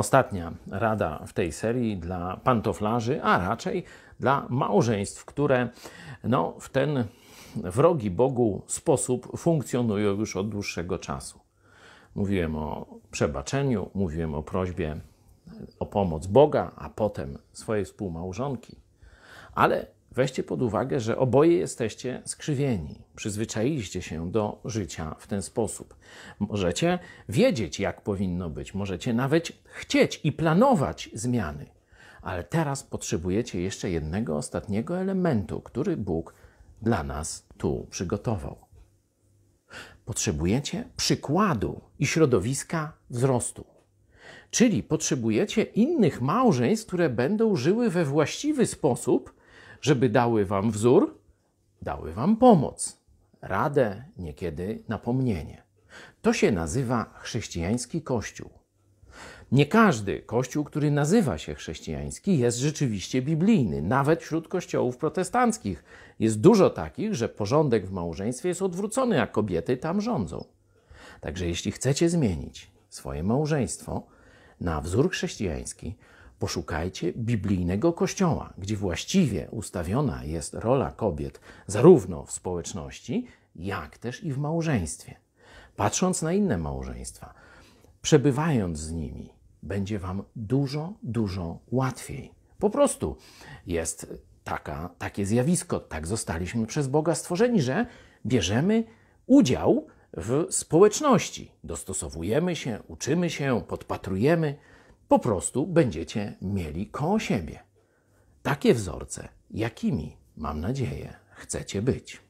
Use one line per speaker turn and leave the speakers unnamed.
Ostatnia rada w tej serii dla pantoflarzy, a raczej dla małżeństw, które no, w ten wrogi Bogu sposób funkcjonują już od dłuższego czasu. Mówiłem o przebaczeniu, mówiłem o prośbie o pomoc Boga, a potem swojej współmałżonki. Ale weźcie pod uwagę, że oboje jesteście skrzywieni. Przyzwyczailiście się do życia w ten sposób. Możecie wiedzieć, jak powinno być, możecie nawet chcieć i planować zmiany, ale teraz potrzebujecie jeszcze jednego ostatniego elementu, który Bóg dla nas tu przygotował. Potrzebujecie przykładu i środowiska wzrostu. Czyli potrzebujecie innych małżeństw, które będą żyły we właściwy sposób żeby dały wam wzór, dały wam pomoc, radę, niekiedy napomnienie. To się nazywa chrześcijański kościół. Nie każdy kościół, który nazywa się chrześcijański, jest rzeczywiście biblijny. Nawet wśród kościołów protestanckich jest dużo takich, że porządek w małżeństwie jest odwrócony, a kobiety tam rządzą. Także jeśli chcecie zmienić swoje małżeństwo na wzór chrześcijański, Poszukajcie biblijnego kościoła, gdzie właściwie ustawiona jest rola kobiet zarówno w społeczności, jak też i w małżeństwie. Patrząc na inne małżeństwa, przebywając z nimi, będzie Wam dużo, dużo łatwiej. Po prostu jest taka, takie zjawisko, tak zostaliśmy przez Boga stworzeni, że bierzemy udział w społeczności. Dostosowujemy się, uczymy się, podpatrujemy po prostu będziecie mieli koło siebie. Takie wzorce, jakimi, mam nadzieję, chcecie być.